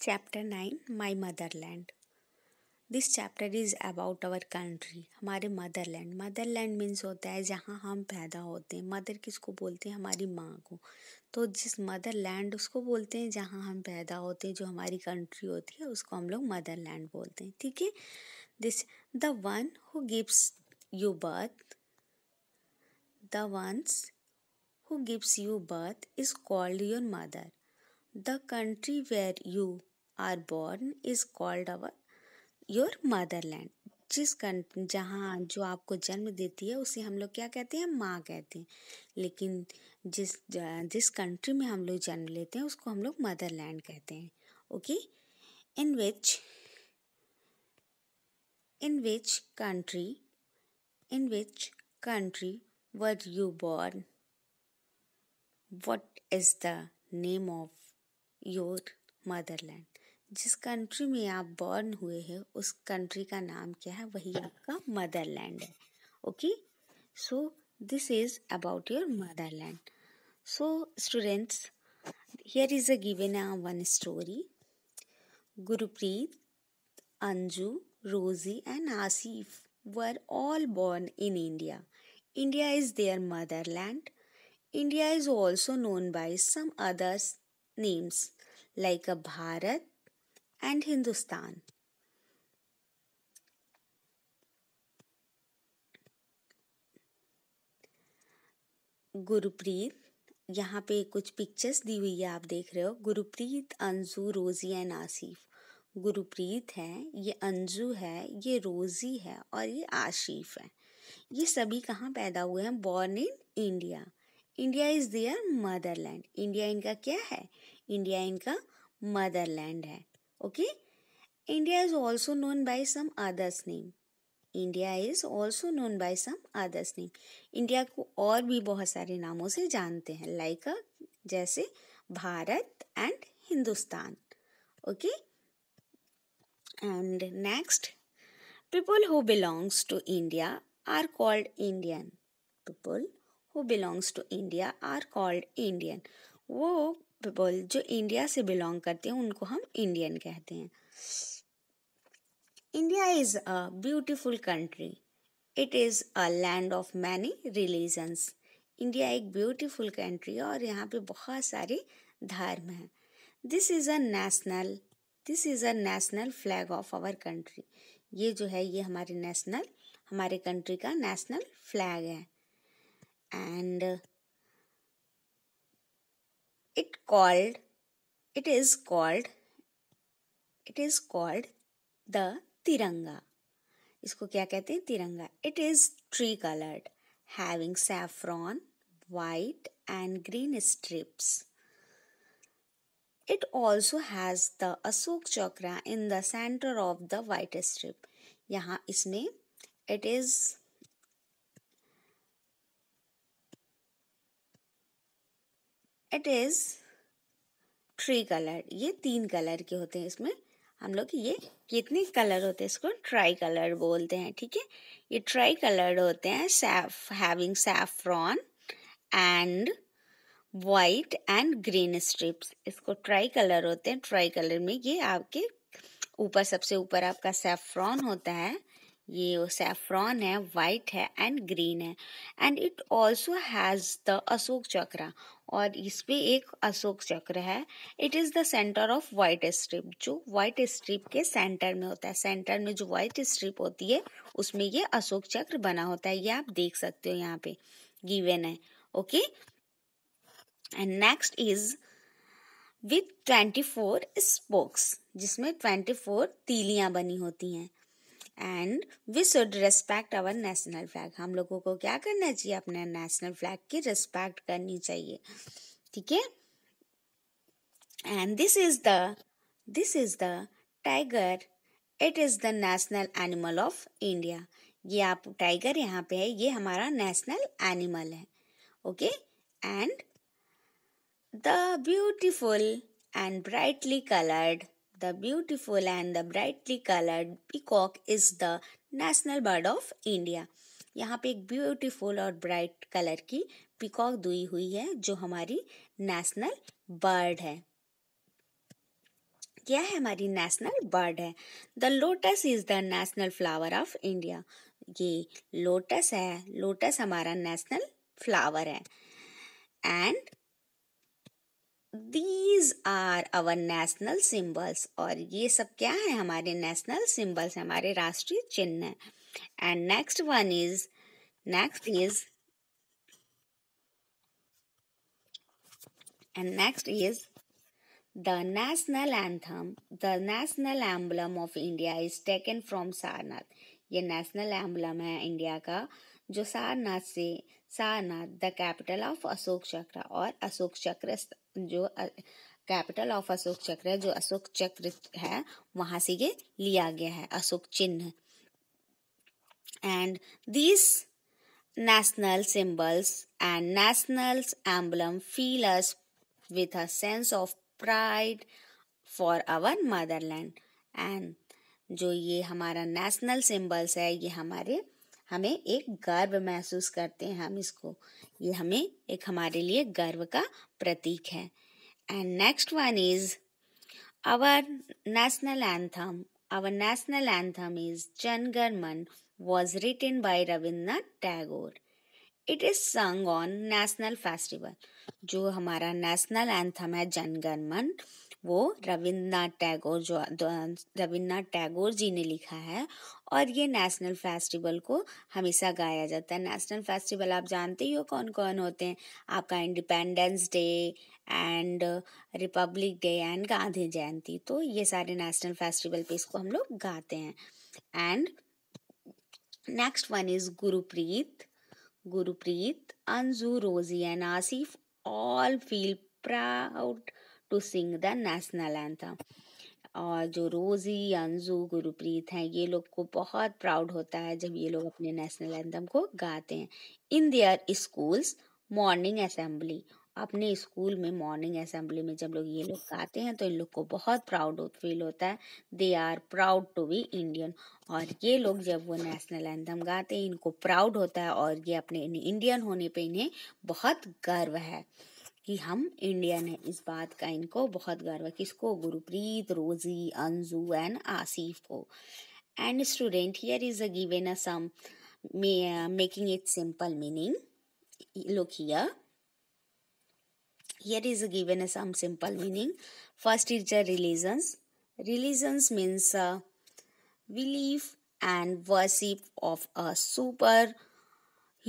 Chapter nine my motherland this chapter is about our country हमारे motherland motherland means होता है जहाँ हम पैदा होते हैं मदर किसको बोलते हैं हमारी माँ को तो जिस मदरलैंड उसको बोलते हैं जहाँ हम पैदा होते हैं जो हमारी कंट्री होती है उसको हम लोग मदरलैंड बोलते हैं ठीक है this the one who gives you birth the ones who gives you birth is called your mother the country where you are born is called our your motherland जिस कंट्री जहाँ जो आपको जन्म देती है उसे हम लोग क्या कहते हैं माँ कहते हैं लेकिन जिस जिस कंट्री में हम लोग जन्म लेते हैं उसको हम लोग मदरलैंड कहते हैं okay in which in which country in which country were you born what is the name of your motherland जिस कंट्री में आप बॉर्न हुए हैं उस कंट्री का नाम क्या है वही आपका मदरलैंड है okay so this is about your motherland so students here is a given a one story Gurpreet Anju Rosy and Asif were all born in India India is their motherland India is also known by some others names like a Bharat and Hindustan Gurpreet यहाँ पे कुछ pictures दी हुई है आप देख रहे हो Gurpreet Anju Rosy and Asif Gurpreet है ये अंजू है ये रोज़ी है और ये आशीफ है ये सभी कहाँ पैदा हुए हैं born in India India is their motherland India इनका क्या है इंडिया इनका मदरलैंड है okay india is also known by some others name India is also known by some others name India को और भी बहुत सारे नामों से जानते हैं लाइक like a, जैसे Bharat and Hindustan okay and next people who belongs to india are called indian people who belongs to india are called indian वो पीपल जो इंडिया से बिलोंग करते हैं उनको हम इंडियन कहते हैं India is a beautiful country it is a land of many religions India एक ब्यूटीफुल कंट्री है और यहाँ पे बहुत सारे धर्म हैं this is a national this is a national flag of our country ये जो है ये हमारे नेशनल हमारे कंट्री का नेशनल फ्लैग है and it called it is called it is called the tiranga इसको क्या कहते हैं तिरंगा it is tricoloured having saffron white and green stripes it also has the Ashok Chakra in the center of the white strip. यहाँ इसमें it is it is three colour ये तीन colour के होते हैं इसमें हम लोग ये कितने कलर होते हैं इसको ट्राई कलर बोलते हैं ठीक है ये ट्राई कलर होते हैं सैफ having saffron and white and green stripes इसको ट्राई कलर होते हैं ट्राई कलर में ये आपके ऊपर सबसे ऊपर आपका सैफ्रॉन होता है ये सेफ्रॉन है वाइट है एंड ग्रीन है and it also has the Ashok Chakra और इसमें एक अशोक चक्र है it is the centre of white strip जो वाइट स्ट्रिप के सेंटर में होता है सेंटर में जो वाइट स्ट्रिप होती है उसमें ये अशोक चक्र बना होता है ये आप देख सकते हो यहाँ पे गिवेन है okay and next is with twenty four spokes जिसमें ट्वेंटी फोर तीलियाँ बनी होती हैं and we should respect our national flag हम लोगों को क्या करना चाहिए अपने नेशनल फ्लैग की रेस्पेक्ट करनी चाहिए ठीक है and this is the this is the tiger it is the national animal of India ये आप टाइगर यहाँ पे है ये हमारा नेशनल एनिमल है okay and the beautiful and brightly coloured The beautiful and the brightly colored peacock is the national bird of India यहाँ पे एक ब्यूटीफुल और ब्राइट कलर की पिकॉक दुई हुई है जो हमारी नेशनल बर्ड है क्या है हमारी नेशनल बर्ड है the lotus is the national flower of India ये लोटस है लोटस हमारा नेशनल फ्लावर है and these are our national symbols और ये सब क्या है हमारे नेशनल सिम्बल्स हमारे राष्ट्रीय चिन्ह and next one is next is and next is the national anthem the national emblem of India is taken from Sarnath ये नेशनल एम्बलम है इंडिया का जो सारनाथ से Sarnath the capital of Ashok Chakra और अशोक चक्र जो कैपिटल ऑफ अशोक चक्र जो अशोक चक्र है वहां से ये लिया गया है अशोक चिन्ह and this national symbols and national emblem feel us with a sense of pride for our motherland and जो ये हमारा नेशनल सिंबल्स है ये हमारे हमें एक गर्व महसूस करते हैं हम इसको ये हमें एक हमारे लिए गर्व का प्रतीक है and next one is our national anthem our national anthem is Mana was written by Rabindranath Tagore it is sung on national festival जो हमारा नेशनल एंथम है जनगण मन वो रविंद्रनाथ टैगोर जो रविन्द्रनाथ टैगोर जी ने लिखा है और ये नेशनल फेस्टिवल को हमेशा गाया जाता है नेशनल फेस्टिवल आप जानते ही हो कौन कौन होते हैं आपका independence day and republic day and Gandhi Jayanti तो ये सारे नेशनल फेस्टिवल पे इसको हम लोग गाते हैं and next one is Gurpreet Gurpreet Anju Rosy and Asif all feel proud to sing the national anthem और जो रोज़ी अंजू गुरुप्रीत हैं ये लोग को बहुत प्राउड होता है जब ये लोग अपने नेशनल एंथम को गाते हैं in their schools morning assembly अपने स्कूल में मॉर्निंग असेंबली में जब लोग ये लोग गाते हैं तो इन लोग को बहुत प्राउड फील होता है they are proud to be Indian और ये लोग जब वो नेशनल एंथम गाते हैं इनको प्राउड होता है और ये अपने इंडियन होने पे इन्हें बहुत गर्व है कि हम इंडियन है इस बात का इनको बहुत गर्व है किसको गुरुप्रीत रोजी अंजू एंड आसिफ को and student here is a given a some making it simple meaning look here here is a given a some simple meaning first is a religions religions means a belief and worship of a super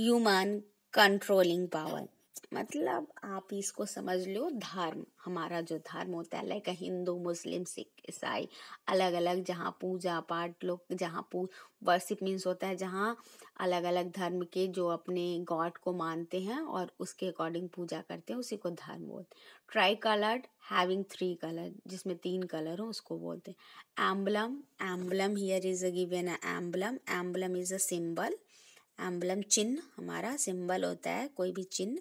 human controlling power मतलब आप इसको समझ लो धर्म हमारा जो धर्म होता है लाइक हिंदू मुस्लिम सिख ईसाई अलग अलग जहाँ पूजा पाठ लोग जहाँ पू वर्शिप मीन्स होता है जहाँ अलग अलग धर्म के जो अपने गॉड को मानते हैं और उसके अकॉर्डिंग पूजा करते हैं उसी को धर्म बोलते हैं tricoloured having three colour जिसमें तीन कलर हो उसको बोलते हैं emblem emblem here is a given emblem emblem is a symbol emblem चिन्ह हमारा सिंबल होता है कोई भी चिन्ह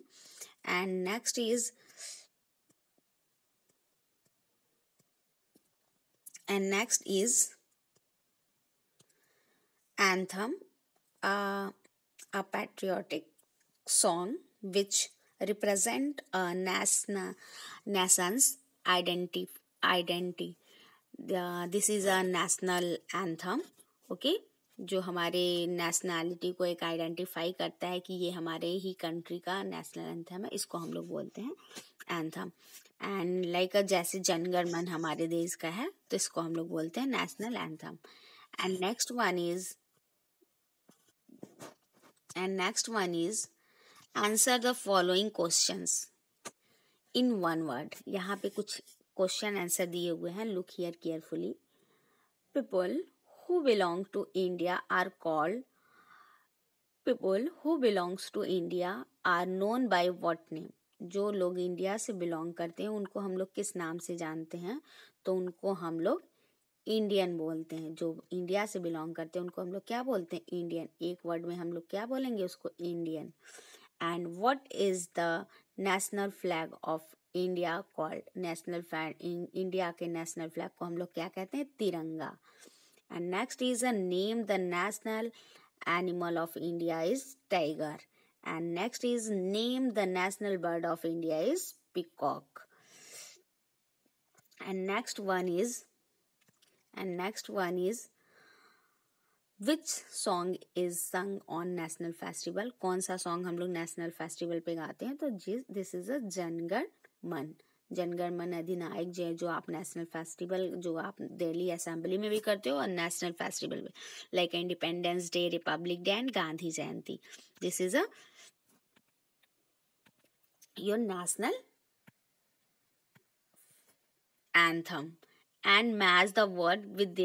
and next is and next is anthem a patriotic song which represent a national identity identity this is a national anthem okay जो हमारे nationality को एक आइडेंटिफाई करता है कि ये हमारे ही कंट्री का नेशनल एंथम है इसको हम लोग बोलते हैं एंथम एंड लाइक जैसे जनगणमन हमारे देश का है तो इसको हम लोग बोलते हैं national anthem and next one is and next one is answer the following question in one word यहाँ पे कुछ क्वेश्चन आंसर दिए हुए हैं look here carefully people who belong to India are called people who belongs to India are known by what name जो लोग India से belong करते हैं उनको हम लोग किस नाम से जानते हैं तो उनको हम लोग इंडियन बोलते हैं जो इंडिया से बिलोंग करते हैं उनको हम लोग क्या बोलते हैं इंडियन एक वर्ड में हम लोग क्या बोलेंगे उसको Indian and what is the national flag of India called national flag India के नेशनल फ्लैग को हम लोग क्या कहते हैं तिरंगा and next is a name the national animal of India is tiger and next is name the national bird of India is peacock and next one is and next one is which song is sung on national festival? कौन सा song हम लोग national festival पे गाते हैं तो this is a जनगण मन जनगणमन अधिनायक है जो आप नेशनल फेस्टिवल जो आप दिल्ली असेंबली में भी करते हो और नेशनल फेस्टिवल में like independence day republic day and Gandhi Jayanti this is a your national anthem and match the word with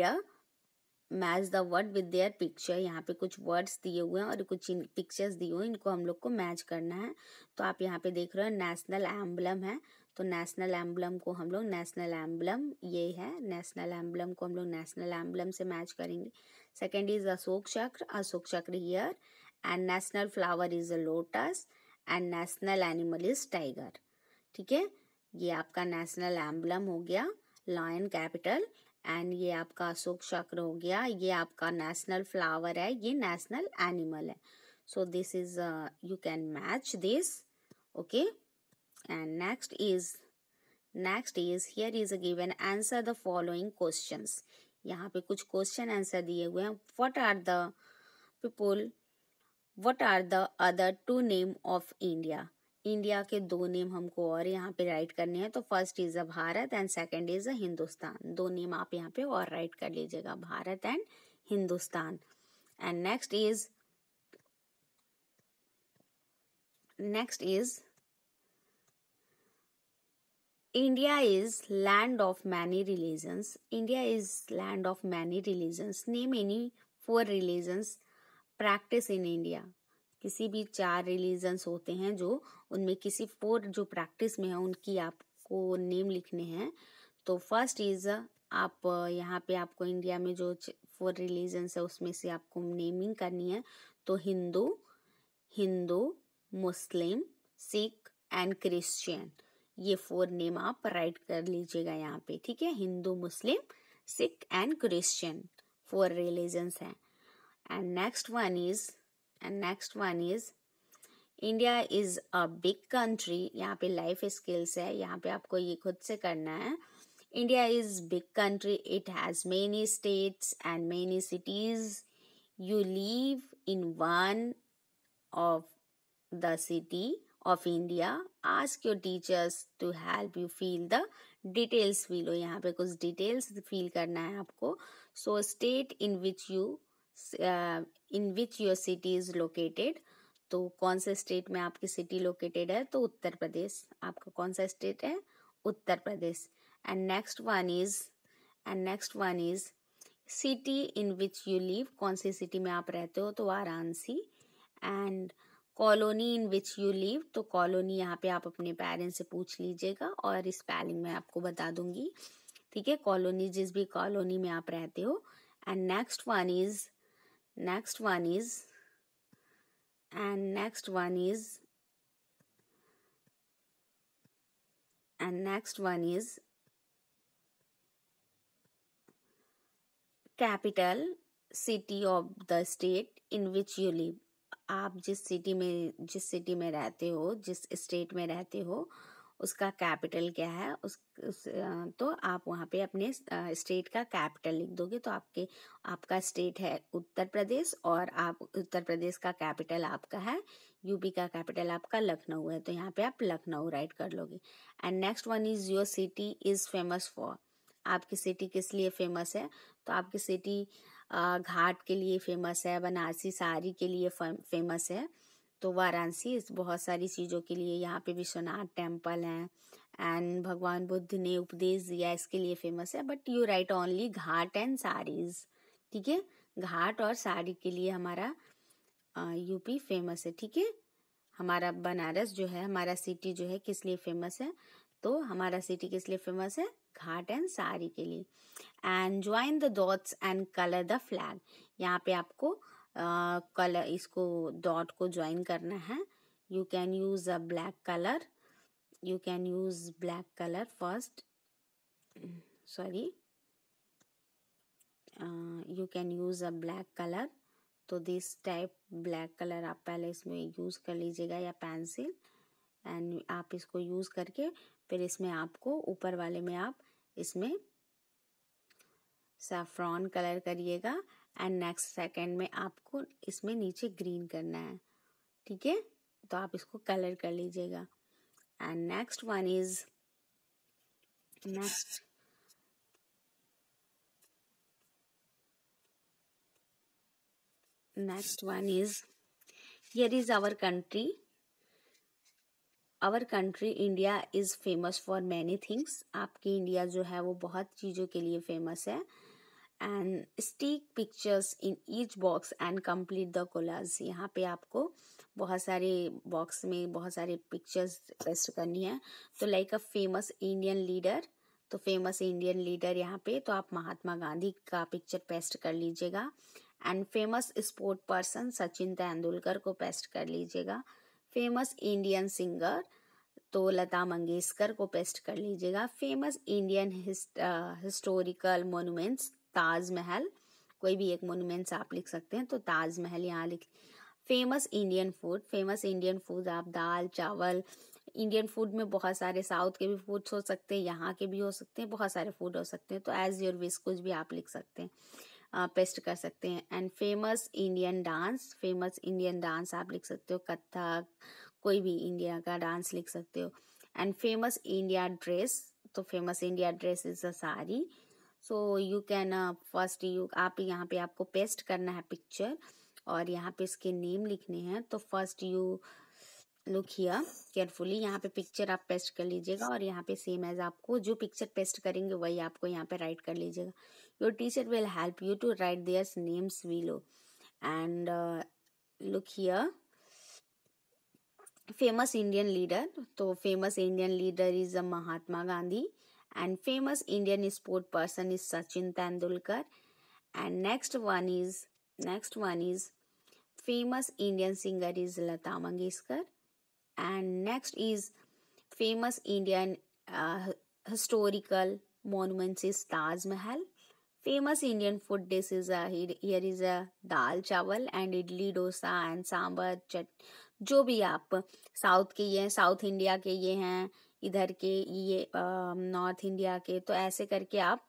match the word with their picture यहाँ पे कुछ वर्ड्स दिए हुए हैं और कुछ पिक्चर्स दिए हुए हैं इनको हम लोग को मैच करना है तो आप यहाँ पे देख रहे हो नेशनल एम्बलम है तो नेशनल एम्बलम को हम लोग नेशनल एम्बलम ये है नेशनल एम्बलम को हम लोग नेशनल एम्बलम से मैच करेंगे second is Ashok Chakra Ashok Chakra here and national flower is a lotus and national animal is tiger ठीक है ये आपका नेशनल एम्बलम हो गया लॉयन कैपिटल एंड ये आपका अशोक चक्र हो गया ये आपका नेशनल फ्लावर है ये नेशनल एनिमल है so this is you can match this okay and next is next is here is a given answer the following questions यहाँ पे कुछ क्वेश्चन आंसर दिए हुए हैं what are the people what are the other two name of India India के दो name हमको और यहाँ पे राइट करने हैं तो first is a Bharat and second is a Hindustan दो नेम आप यहाँ पे और राइट कर लीजिएगा Bharat and Hindustan and next is next is India is land of many religions India is land of many religions name any four religions practice in India किसी भी चार रिलीजन्स होते हैं जो उनमें किसी फोर जो प्रैक्टिस में है उनकी आपको नेम लिखने हैं तो फर्स्ट इज़ आप यहाँ पे आपको इंडिया में जो फोर रिलीजन्स है उसमें से आपको नेमिंग करनी है तो Hindu Hindu Muslim Sikh and Christian ये फोर नेम आप राइट कर लीजिएगा यहाँ पे ठीक है Hindu Muslim Sikh and Christian four religions हैं and next one is and next one is India is a big country यहाँ पे लाइफ स्किल्स है यहाँ पे आपको ये खुद से करना है India is big country it has many states and many cities you live in one of the city of India ask your teachers to help you fill the details fill हो यहाँ पे कुछ डिटेल्स फील करना है आपको so state in which you in which your city is located. तो कौन से स्टेट में आपकी सिटी लोकेटेड है तो उत्तर प्रदेश आपका कौन सा स्टेट है Uttar Pradesh and next one is and next one is city in which you live कौन सी सिटी में आप रहते हो तो Varanasi and colony in which you live तो कॉलोनी यहाँ पे आप अपने पेरेंट्स से पूछ लीजिएगा और स्पेलिंग मैं आपको बता दूंगी ठीक है कॉलोनी जिस भी कॉलोनी में आप रहते हो and next one is next one is and next one is and next one is capital city of the state in which you live आप जिस सिटी में जिस सिटी में रहते हो जिस स्टेट में रहते हो उसका कैपिटल क्या है उस, उस तो आप वहाँ पे अपने स्टेट का कैपिटल लिख दोगे तो आपके आपका स्टेट है उत्तर प्रदेश और आप उत्तर प्रदेश का कैपिटल आपका है यूपी का कैपिटल आपका लखनऊ है तो यहाँ पे आप लखनऊ राइट कर लोगे and next one is your city is famous for आपकी सिटी किस लिए फेमस है तो आपकी सिटी घाट के लिए फेमस है बनारसी साड़ी के लिए फेमस है तो वाराणसी बहुत सारी चीज़ों के लिए यहाँ पे विश्वनाथ टेम्पल हैं एंड भगवान बुद्ध ने उपदेश दिया इसके लिए फेमस है but you write only ghat and saris ठीक है घाट और साड़ी के लिए हमारा यूपी फेमस है ठीक है हमारा बनारस जो है हमारा सिटी जो है किस लिए फेमस है तो हमारा सिटी किस लिए फेमस है घाट एंड साड़ी के लिए and join the dots and colour the flag यहाँ पे आपको कलर uh, इसको डॉट को ज्वाइन करना है you can use a black colour you can use black colour first sorry you can use a black colour तो this type black colour आप पहले इसमें यूज़ कर लीजिएगा या पेंसिल एंड आप इसको यूज़ करके फिर इसमें आपको ऊपर वाले में आप इसमें सैफ्रॉन कलर करिएगा एंड नेक्स्ट सेकेंड में आपको इसमें नीचे ग्रीन करना है ठीक है तो आप इसको कलर कर लीजिएगा and next one is next next one is here is our country our country India is famous for many things आपकी इंडिया जो है वो बहुत चीज़ों के लिए फेमस है and stick pictures in each box and complete the collage यहाँ पे आपको बहुत सारे बॉक्स में बहुत सारे पिक्चर्स पेस्ट करनी है तो like a famous Indian leader तो फेमस इंडियन लीडर यहाँ पे तो आप महात्मा गांधी का पिक्चर पेस्ट कर लीजिएगा and famous sport person Sachin Tendulkar को पेस्ट कर लीजिएगा फेमस इंडियन सिंगर तो लता मंगेशकर को पेस्ट कर लीजिएगा famous Indian historical monuments Taj Mahal कोई भी एक मोनूमेंट्स आप लिख सकते हैं तो ताजमहल यहाँ लिख famous Indian food famous Indian food आप दाल चावल इंडियन फूड में बहुत सारे साउथ के भी फूड्स हो सकते हैं यहाँ के भी हो सकते हैं बहुत सारे फूड हो सकते हैं तो एज योर विश कुछ भी आप लिख सकते हैं पेस्ट कर सकते हैं and famous Indian dance famous Indian dance आप लिख सकते हो कथक कोई भी इंडिया का डांस लिख सकते हो एंड फेमस इंडिया ड्रेस तो famous India dress is a sari so you can first you आप यहाँ पे आपको पेस्ट करना है पिक्चर और यहाँ पे इसके नेम लिखने हैं तो first you look here carefully यहाँ पे पिक्चर आप पेस्ट कर लीजिएगा और यहाँ पे सेम एज आपको जो पिक्चर पेस्ट करेंगे वही आपको यहाँ पे राइट कर लीजिएगा your teacher will help you to write theirs names below and look here famous Indian leader तो famous Indian leader is Mahatma Gandhi and famous Indian sport person is Sachin Tendulkar and next one is next one is famous Indian singer is Lata Mangeshkar and next is famous Indian uh, historical monuments is Taj Mahal. Famous Indian food dishes is a here is a dal chawal and idli dosa and sambar चट जो भी आप south के ये हैं south India के ये हैं इधर के ये नॉर्थ इंडिया के तो ऐसे करके आप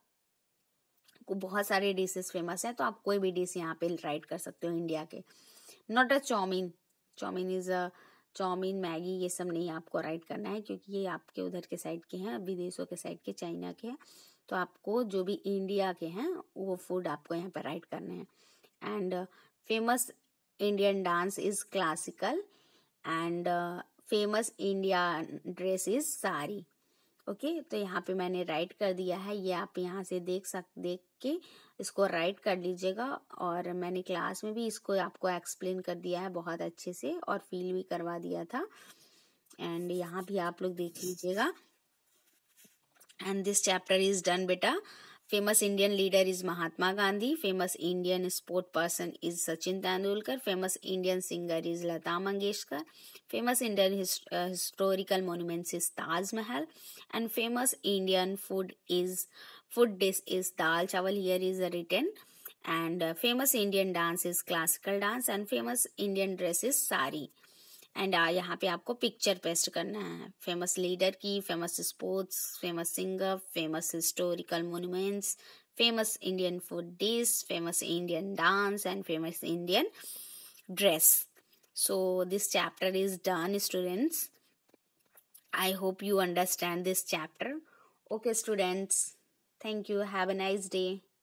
को बहुत सारे डिशेस फेमस हैं तो आप कोई भी डिश यहाँ पे राइट कर सकते हो इंडिया के not a chow mein chow mein is a chow mein Maggi ये सब नहीं आपको राइड करना है क्योंकि ये आपके उधर के साइड के हैं विदेशों के साइड के चाइना के हैं तो आपको जो भी इंडिया के हैं वो फूड आपको यहाँ पर राइड करने हैं and famous Indian dance is classical and famous India dress is sari okay तो यहाँ पे मैंने राइट कर दिया है ये आप यहाँ से देख सक देख के इसको राइट कर लीजिएगा और मैंने क्लास में भी इसको आपको एक्सप्लेन कर दिया है बहुत अच्छे से और फील भी करवा दिया था एंड यहाँ भी आप लोग देख लीजिएगा and this chapter is done बेटा Famous Indian leader is Mahatma Gandhi. Famous Indian sport person is Sachin Tendulkar. Famous Indian singer is Lata Mangeshkar. Famous Indian hist- uh, historical monuments is Taj Mahal. And famous Indian food is food dish is dal chawal. Here is written. And uh, famous Indian dance is classical dance. And famous Indian dress is sari. And uh, यहाँ पे आपको picture paste करना है famous leader की famous sports famous singer famous historical monuments famous Indian food dish famous Indian dance and famous Indian dress so this chapter is done students I hope you understand this chapter okay students thank you have a nice day